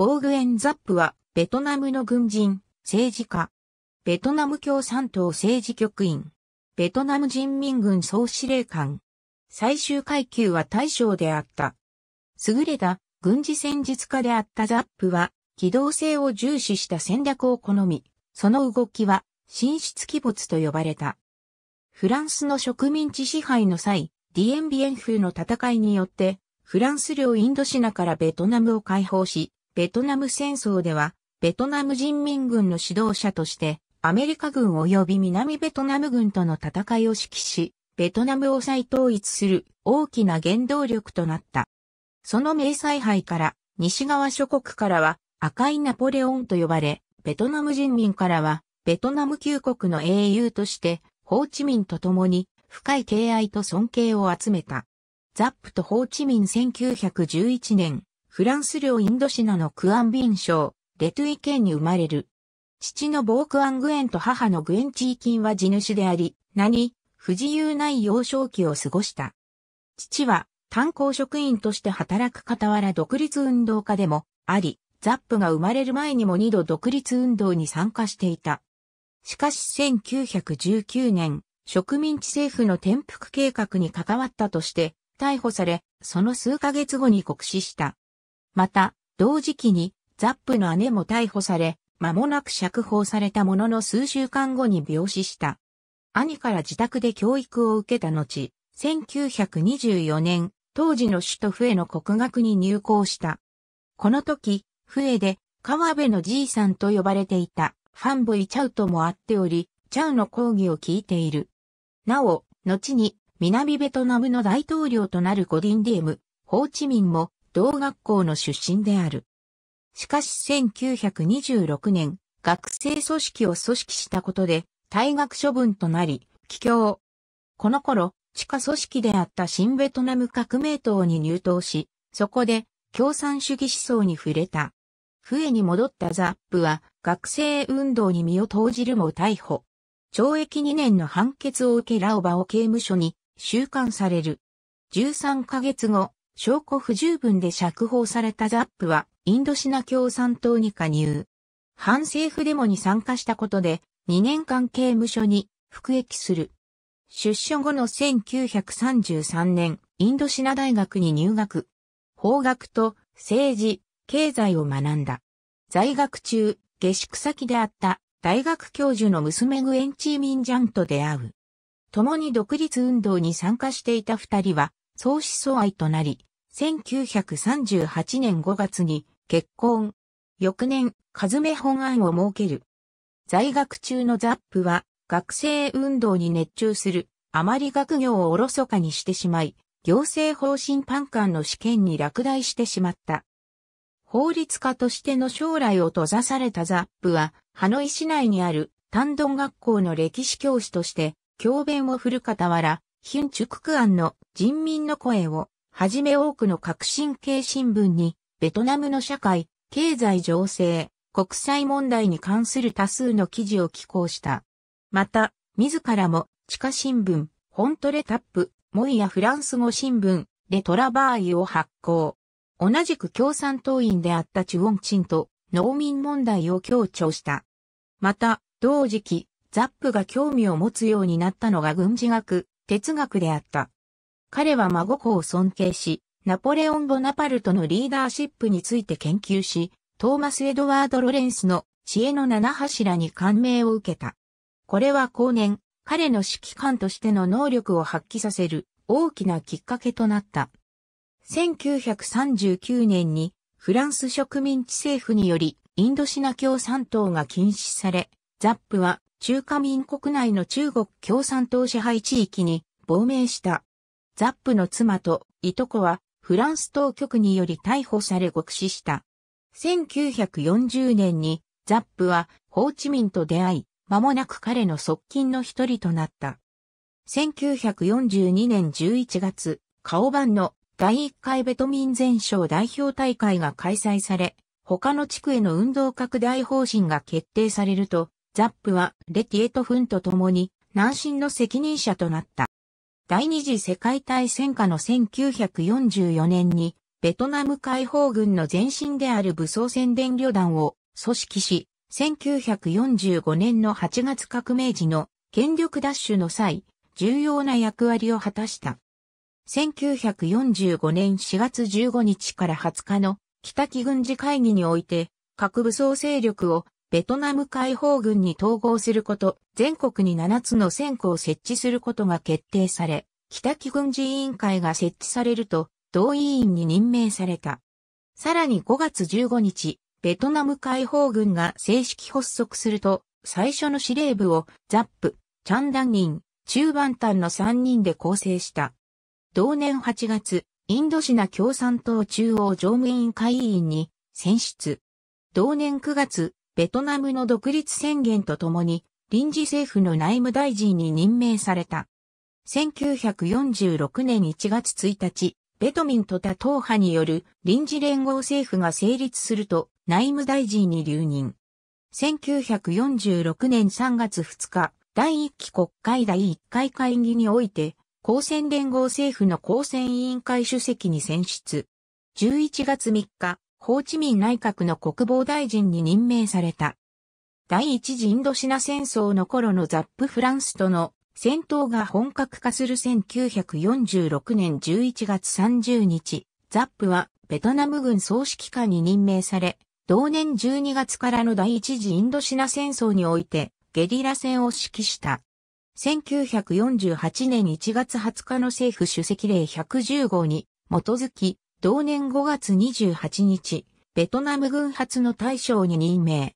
ボーグエンザップは、ベトナムの軍人、政治家。ベトナム共産党政治局員。ベトナム人民軍総司令官。最終階級は大将であった。優れた軍事戦術家であったザップは、機動性を重視した戦略を好み、その動きは、神出鬼没と呼ばれた。フランスの植民地支配の際、ディエンビエン風の戦いによって、フランス領インドシナからベトナムを解放し、ベトナム戦争では、ベトナム人民軍の指導者として、アメリカ軍及び南ベトナム軍との戦いを指揮し、ベトナムを再統一する大きな原動力となった。その名細杯から西側諸国からは赤いナポレオンと呼ばれ、ベトナム人民からはベトナム旧国の英雄としてホーチミンと共に深い敬愛と尊敬を集めた。ザップとホーチミン1911年フランス領インドシナのクアンビン省、レトゥイ県に生まれる。父のボークアングエンと母のグエンチーキンは地主であり、名に不自由ない幼少期を過ごした。父は炭鉱職員として働く傍ら独立運動家でもあり、ザップが生まれる前にも二度独立運動に参加していた。しかし1919年、植民地政府の転覆計画に関わったとして逮捕され、その数ヶ月後に酷使した。また、同時期にザップの姉も逮捕され、間もなく釈放されたものの数週間後に病死した。兄から自宅で教育を受けた後、1924年、当時の首都フエの国学に入校した。この時、フエで、川辺のじいさんと呼ばれていた、ファンボイ・チャウとも会っており、チャウの講義を聞いている。なお、後に、南ベトナムの大統領となるゴディンディエム、ホーチミンも、同学校の出身である。しかし1926年、学生組織を組織したことで、退学処分となり、帰郷。この頃、地下組織であった新ベトナム革命党に入党し、そこで共産主義思想に触れた。笛に戻ったザップは学生運動に身を投じるも逮捕。懲役2年の判決を受けラオバを刑務所に収監される。13ヶ月後、証拠不十分で釈放されたザップは、インドシナ共産党に加入。反政府デモに参加したことで、2年間刑務所に服役する。出所後の1933年、インドシナ大学に入学。法学と政治、経済を学んだ。在学中、下宿先であった大学教授の娘グエンチーミンジャンと出会う。共に独立運動に参加していた二人は、相思相愛となり、1938年5月に結婚。翌年、カズメ本案を設ける。在学中のザップは学生運動に熱中する。あまり学業をおろそかにしてしまい、行政方針パンカンの試験に落第してしまった。法律家としての将来を閉ざされたザップは、ハノイ市内にある丹独学校の歴史教師として、教鞭を振る傍ら、ヒュンチュククアンの人民の声をはじめ多くの革新系新聞に、ベトナムの社会、経済情勢、国際問題に関する多数の記事を寄稿した。また、自らも、地下新聞、ホントレタップ、モイやフランス語新聞、レトラバーイを発行。同じく共産党員であったチュォンチンと農民問題を強調した。また、同時期、ザップが興味を持つようになったのが軍事学、哲学であった。彼は孫子を尊敬し、ナポレオン・ボナパルトのリーダーシップについて研究し、トーマス・エドワード・ロレンスの知恵の七柱に感銘を受けた。これは後年、彼の指揮官としての能力を発揮させる大きなきっかけとなった。1939年にフランス植民地政府によりインドシナ共産党が禁止され、ザップは中華民国内の中国共産党支配地域に亡命した。ザップの妻といとこはフランス当局により逮捕され獄死した。1940年にザップはホーチミンと出会い、間もなく彼の側近の一人となった。1942年11月、カオバンの第1回ベトミン全省代表大会が開催され、他の地区への運動拡大方針が決定されると、ザップはレティエトフンと共に南進の責任者となった。第二次世界大戦下の1944年に、ベトナム解放軍の前身である武装宣伝旅団を組織し、1945年の8月革命時の権力奪取の際、重要な役割を果たした。1945年4月15日から20日の北木軍事会議において、核武装勢力をベトナム解放軍に統合すること、全国に7つの戦区を設置することが決定され、北木軍事委員会が設置されると、同委員に任命された。さらに5月15日、ベトナム解放軍が正式発足すると、最初の司令部をザップ、チャンダンニン、中タ端の3人で構成した。同年8月、インドシナ共産党中央常務委員会委員に選出。同年9月、ベトナムの独立宣言とともに、臨時政府の内務大臣に任命された。1946年1月1日、ベトミンと他党派による臨時連合政府が成立すると内務大臣に留任。1946年3月2日、第1期国会第1回会議において、公選連合政府の公選委員会主席に選出。11月3日、ホーチミン内閣の国防大臣に任命された。第一次インドシナ戦争の頃のザップフランスとの戦闘が本格化する1946年11月30日、ザップはベトナム軍総指揮下に任命され、同年12月からの第一次インドシナ戦争においてゲリラ戦を指揮した。1948年1月20日の政府主席令1 1 5号に基づき同年5月28日、ベトナム軍発の大将に任命。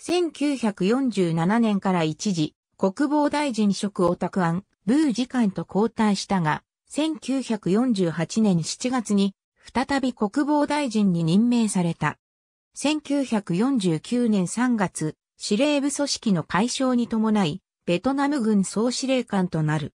1947年から一時、国防大臣職を託案、ブー次官と交代したが、1948年7月に、再び国防大臣に任命された。1949年3月、司令部組織の解消に伴い、ベトナム軍総司令官となる。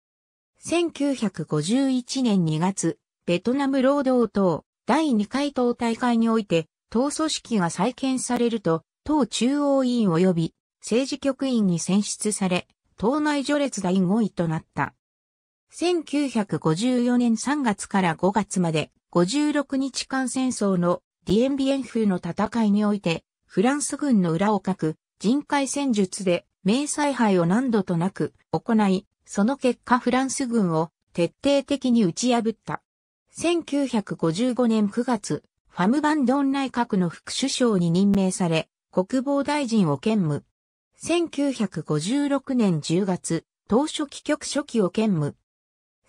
1951年2月、ベトナム労働党第2回党大会において、党組織が再建されると、党中央委員及び政治局員に選出され、党内序列第5位となった。1954年3月から5月まで56日間戦争のディエンビエンフの戦いにおいて、フランス軍の裏をかく人海戦術で明采杯を何度となく行い、その結果フランス軍を徹底的に打ち破った。1955年9月、ファム・バンドン内閣の副首相に任命され、国防大臣を兼務。1956年10月、党書記局書記を兼務。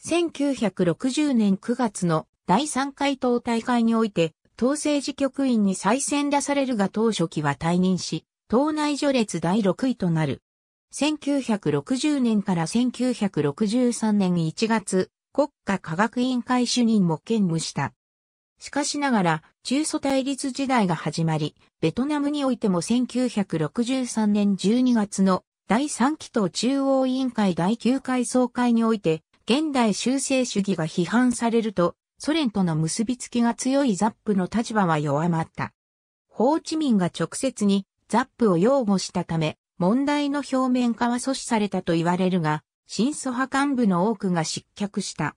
1960年9月の第3回党大会において、党政治局員に再選出されるが党書記は退任し、党内序列第6位となる。1960年から1963年1月、国家科学委員会主任も兼務した。しかしながら、中祖対立時代が始まり、ベトナムにおいても1963年12月の第3期党中央委員会第9回総会において、現代修正主義が批判されると、ソ連との結びつきが強いザップの立場は弱まった。ホーチミンが直接にザップを擁護したため、問題の表面化は阻止されたと言われるが、新素派幹部の多くが失脚した。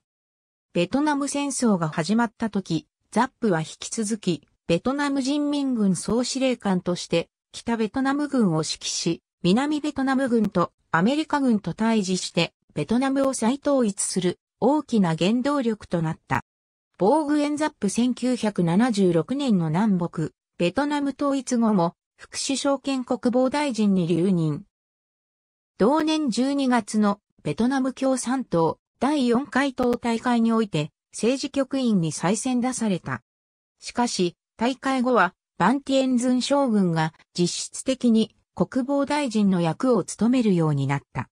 ベトナム戦争が始まった時、ザップは引き続き、ベトナム人民軍総司令官として、北ベトナム軍を指揮し、南ベトナム軍とアメリカ軍と対峙して、ベトナムを再統一する大きな原動力となった。防具グエンザップ1976年の南北、ベトナム統一後も、副首相兼国防大臣に留任。同年12月のベトナム共産党第4回党大会において政治局員に再選出された。しかし、大会後はバンティエンズン将軍が実質的に国防大臣の役を務めるようになった。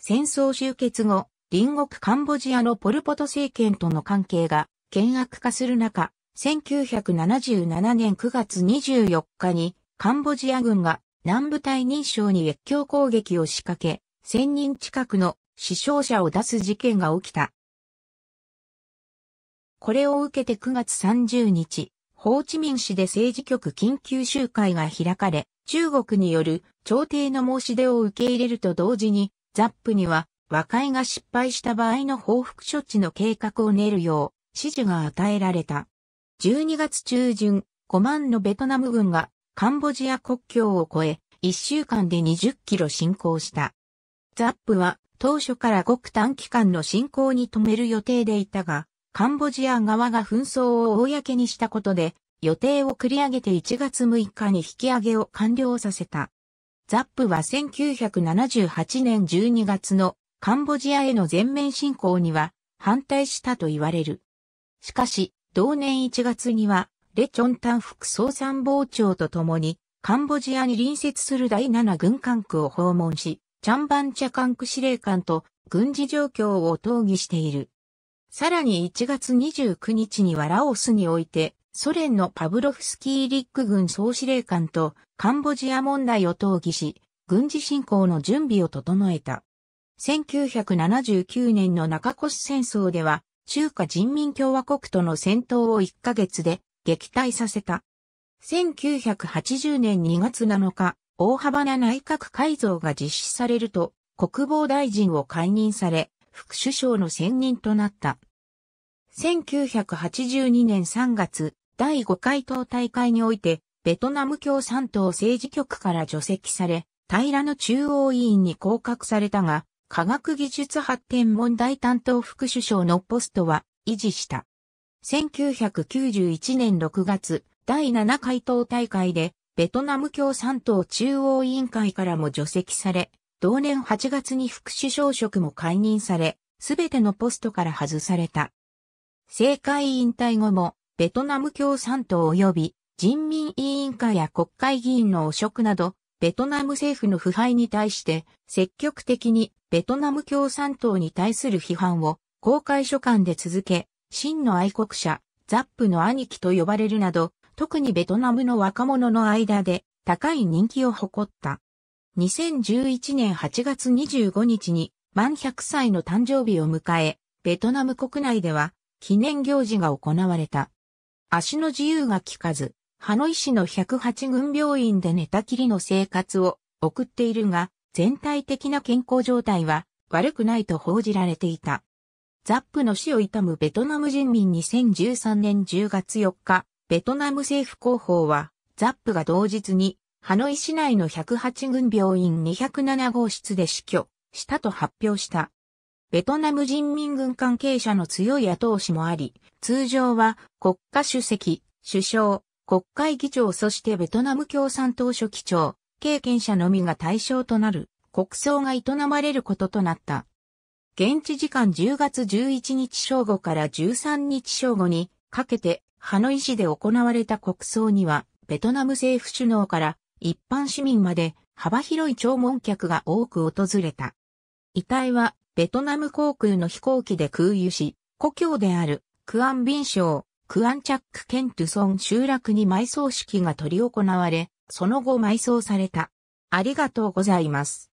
戦争終結後、隣国カンボジアのポルポト政権との関係が険悪化する中、1977年9月24日にカンボジア軍が南部隊認証に越境攻撃を仕掛け、1000人近くの死傷者を出す事件が起きた。これを受けて9月30日、ホーチミン市で政治局緊急集会が開かれ、中国による朝廷の申し出を受け入れると同時に、ザップには和解が失敗した場合の報復処置の計画を練るよう指示が与えられた。12月中旬、5万のベトナム軍がカンボジア国境を越え、1週間で20キロ進行した。ザップは当初からごく短期間の進行に止める予定でいたが、カンボジア側が紛争を公にしたことで、予定を繰り上げて1月6日に引き上げを完了させた。ザップは1978年12月のカンボジアへの全面侵攻には反対したと言われる。しかし、同年1月には、レチョンタン副総参謀長と共に、カンボジアに隣接する第7軍管区を訪問し、チャンバンチャカンク司令官と軍事状況を討議している。さらに1月29日にはラオスにおいて、ソ連のパブロフスキーリック軍総司令官とカンボジア問題を討議し、軍事侵攻の準備を整えた。1979年の中越戦争では、中華人民共和国との戦闘を1ヶ月で撃退させた。1980年2月7日、大幅な内閣改造が実施されると、国防大臣を解任され、副首相の選任となった。1982年3月、第5回党大会において、ベトナム共産党政治局から除籍され、平野中央委員に降格されたが、科学技術発展問題担当副首相のポストは維持した。1991年6月、第7回党大会でベトナム共産党中央委員会からも除籍され、同年8月に副首相職も解任され、すべてのポストから外された。政界引退後も、ベトナム共産党及び人民委員会や国会議員の汚職など、ベトナム政府の腐敗に対して積極的にベトナム共産党に対する批判を公開書簡で続け、真の愛国者、ザップの兄貴と呼ばれるなど、特にベトナムの若者の間で高い人気を誇った。2011年8月25日に満100歳の誕生日を迎え、ベトナム国内では記念行事が行われた。足の自由が効かず、ハノイ市の108軍病院で寝たきりの生活を送っているが、全体的な健康状態は悪くないと報じられていた。ザップの死を悼むベトナム人民2013年10月4日、ベトナム政府広報は、ザップが同日に、ハノイ市内の108軍病院207号室で死去したと発表した。ベトナム人民軍関係者の強い後押しもあり、通常は国家主席、首相、国会議長そしてベトナム共産党書記長、経験者のみが対象となる国葬が営まれることとなった。現地時間10月11日正午から13日正午にかけてハノイ市で行われた国葬には、ベトナム政府首脳から一般市民まで幅広い弔問客が多く訪れた。遺体はベトナム航空の飛行機で空輸し、故郷であるクアンビン省、クアンチャックケントゥソン集落に埋葬式が執り行われ、その後埋葬された。ありがとうございます。